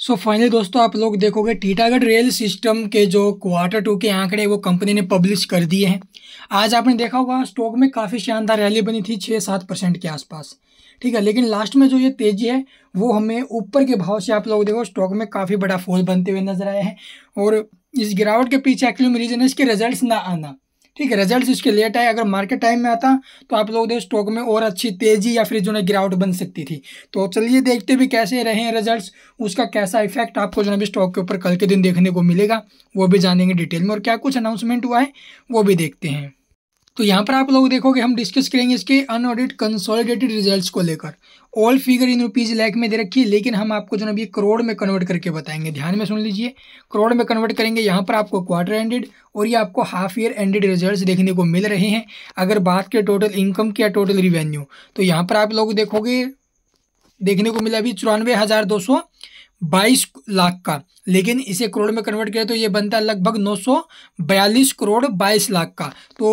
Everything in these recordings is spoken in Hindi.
सो so फाइनली दोस्तों आप लोग देखोगे टीटागढ़ रेल सिस्टम के जो क्वार्टर टू के आंकड़े वो कंपनी ने पब्लिश कर दिए हैं आज आपने देखा होगा स्टॉक में काफ़ी शानदार रैली बनी थी छः सात परसेंट के आसपास ठीक है लेकिन लास्ट में जो ये तेज़ी है वो हमें ऊपर के भाव से आप लोग देखो स्टॉक में काफ़ी बड़ा फॉल बनते हुए नजर आए हैं और इस गिरावट के पीछे एक्चुअली रीजन है इसके रिजल्ट ना आना ठीक है रिजल्ट इसके लेट आए अगर मार्केट टाइम में आता तो आप लोग देखो स्टॉक में और अच्छी तेजी या फिर जो है गिरावट बन सकती थी तो चलिए देखते भी कैसे रहे हैं रिजल्ट्स उसका कैसा इफेक्ट आपको जो है स्टॉक के ऊपर कल के दिन देखने को मिलेगा वो भी जानेंगे डिटेल में और क्या कुछ अनाउंसमेंट हुआ है वो भी देखते हैं तो यहाँ पर आप लोग देखोगे हम डिस्कस करेंगे इसके अनऑडिट कंसोलिडेटेड रिजल्ट्स को लेकर all figure in rupees lakh में दे रखी है लेकिन हम आपको जो ना अभी करोड़ में कन्वर्ट करके बताएंगे ध्यान में सुन लीजिए करोड़ में कन्वर्ट करेंगे यहाँ पर आपको क्वार्टर एंडेड और ये आपको हाफ ईयर एंडेड रिजल्ट देखने को मिल रहे हैं अगर बात करें टोटल इनकम की या टोटल रिवेन्यू तो यहाँ पर आप लोग देखोगे देखने को मिला अभी चौरानवे हज़ार दो सौ बाईस लाख का लेकिन इसे करोड़ में कन्वर्ट करें तो ये बनता है लगभग नौ सौ बयालीस करोड़ बाईस लाख का तो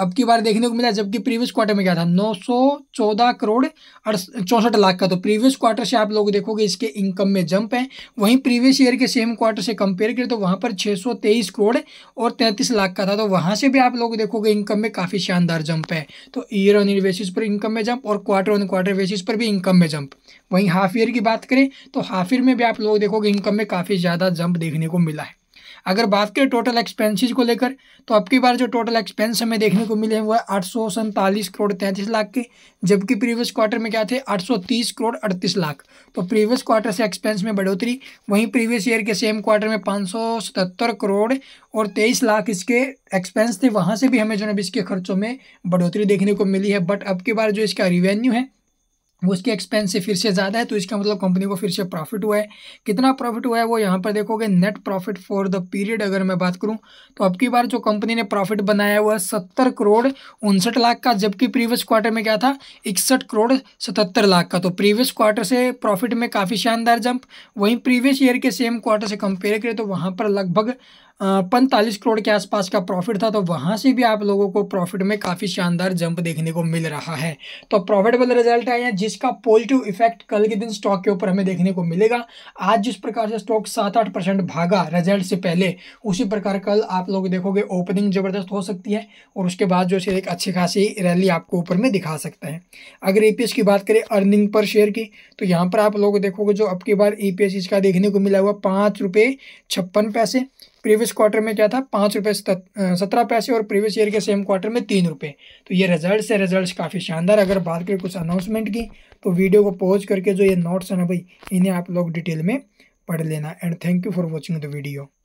अब की बार देखने को मिला जबकि प्रीवियस क्वार्टर में क्या था 914 करोड़ चौंसठ लाख का तो प्रीवियस क्वार्टर से आप लोग देखोगे इसके इनकम में जंप है वहीं प्रीवियस ईयर के सेम क्वार्टर से कंपेयर करें तो वहाँ पर 623 करोड़ और 33 लाख का था तो वहाँ से भी आप लोग देखोगे इनकम में काफ़ी शानदार जंप है तो ईयर ऑन ईयर बेसिस पर इनकम में जंप और क्वार्टर ऑन क्वार्टर बेसिस पर भी इनकम में जंप वहीं हाफ ईयर की बात करें तो हाफ ईयर में भी आप लोग देखोगे इनकम में काफ़ी ज़्यादा जंप देखने को मिला है अगर बात करें टोटल एक्सपेंसेस को लेकर तो अब की बार जो टोटल एक्सपेंस हमें देखने को मिले हैं वह आठ सौ सैंतालीस करोड़ तैंतीस लाख के जबकि प्रीवियस क्वार्टर में क्या थे आठ सौ तीस करोड़ अड़तीस लाख तो प्रीवियस क्वार्टर से एक्सपेंस में बढ़ोतरी वहीं प्रीवियस ईयर के सेम क्वार्टर में पाँच सौ सतहत्तर करोड़ और तेईस लाख इसके एक्सपेंस थे वहाँ से भी हमें जो है इसके खर्चों में बढ़ोतरी देखने को मिली है बट अब की बार जो इसका रिवेन्यू है उसके एक्सपेंस से फिर से ज़्यादा है तो इसका मतलब कंपनी को फिर से प्रॉफिट हुआ है कितना प्रॉफिट हुआ है वो यहाँ पर देखोगे net profit for the period अगर मैं बात करूँ तो अब की बार जो कंपनी ने प्रॉफिट बनाया हुआ है सत्तर करोड़ उनसठ लाख का जबकि प्रीवियस क्वार्टर में क्या था इकसठ करोड़ सतहत्तर लाख का तो प्रीवियस क्वार्टर से प्रॉफिट में काफ़ी शानदार जंप वहीं प्रीवियस ईयर के सेम क्वार्टर से कंपेयर करें तो वहाँ पर लगभग पैंतालीस करोड़ के आसपास का प्रॉफिट था तो वहाँ से भी आप लोगों को प्रॉफिट में काफ़ी शानदार जंप देखने को मिल रहा है तो प्रॉफिटेबल रिजल्ट आए हैं जिस जिसका पॉजिटिव इफेक्ट कल के दिन स्टॉक के ऊपर हमें देखने को मिलेगा आज जिस प्रकार से स्टॉक सात आठ परसेंट भागा रिजल्ट से पहले उसी प्रकार कल आप लोग देखोगे ओपनिंग ज़बरदस्त हो सकती है और उसके बाद जो है एक अच्छी खासी रैली आपको ऊपर में दिखा सकता है अगर ई e की बात करें अर्निंग पर शेयर की तो यहाँ पर आप लोग देखोगे जो अब बार ई e इसका देखने को मिला हुआ पाँच रुपये छप्पन पैसे प्रीवियस क्वार्टर में क्या था पाँच रुपये सत्रह पैसे और प्रीवियस ईयर के सेम क्वार्टर में तीन रुपये तो ये रिजल्ट्स है रिजल्ट्स काफ़ी शानदार अगर बात करें कुछ अनाउंसमेंट की तो वीडियो को पॉज करके जो ये नोट्स हैं ना भाई इन्हें आप लोग डिटेल में पढ़ लेना and thank you for watching the video